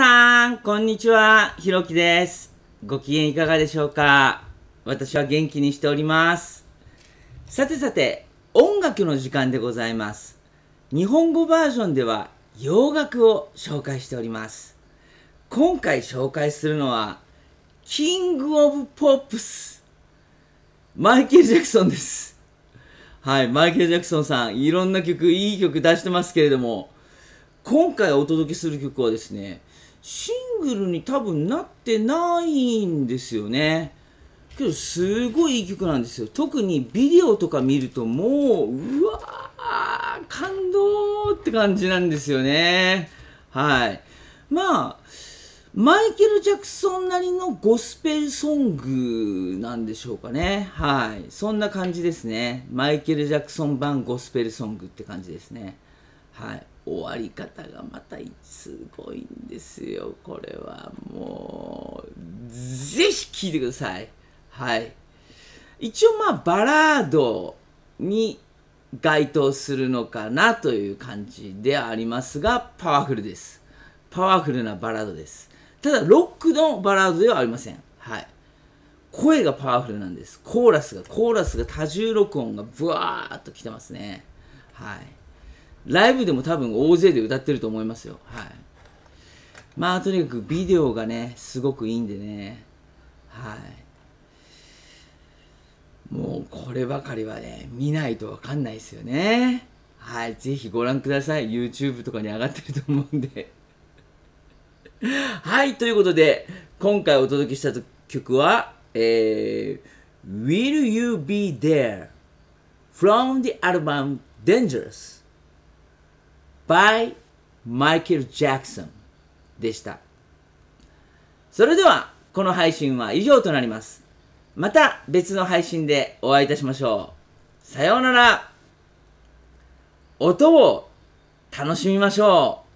さん、こんにちは。ひろきです。ご機嫌いかがでしょうか私は元気にしております。さてさて、音楽の時間でございます。日本語バージョンでは洋楽を紹介しております。今回紹介するのは、キング・オブ・ポップス。マイケル・ジャクソンです。はい、マイケル・ジャクソンさん、いろんな曲、いい曲出してますけれども、今回お届けする曲はですね、シングルに多分なってないんですよね。けど、すごいいい曲なんですよ。特にビデオとか見るともう、うわー、感動って感じなんですよね。はい。まあ、マイケル・ジャクソンなりのゴスペルソングなんでしょうかね。はい。そんな感じですね。マイケル・ジャクソン版ゴスペルソングって感じですね。はい、終わり方がまたすごいんですよこれはもうぜひ聴いてくださいはい一応まあバラードに該当するのかなという感じでありますがパワフルですパワフルなバラードですただロックのバラードではありませんはい声がパワフルなんですコーラスがコーラスが多重録音がブワーっときてますねはいライブでも多分大勢で歌ってると思いますよ。はい。まあ、とにかくビデオがね、すごくいいんでね。はい。もう、こればかりはね、見ないとわかんないですよね。はい。ぜひご覧ください。YouTube とかに上がってると思うんで。はい。ということで、今回お届けした曲は、えー、Will You Be There? from the album Dangerous by Michael Jackson でした。それでは、この配信は以上となります。また別の配信でお会いいたしましょう。さようなら。音を楽しみましょう。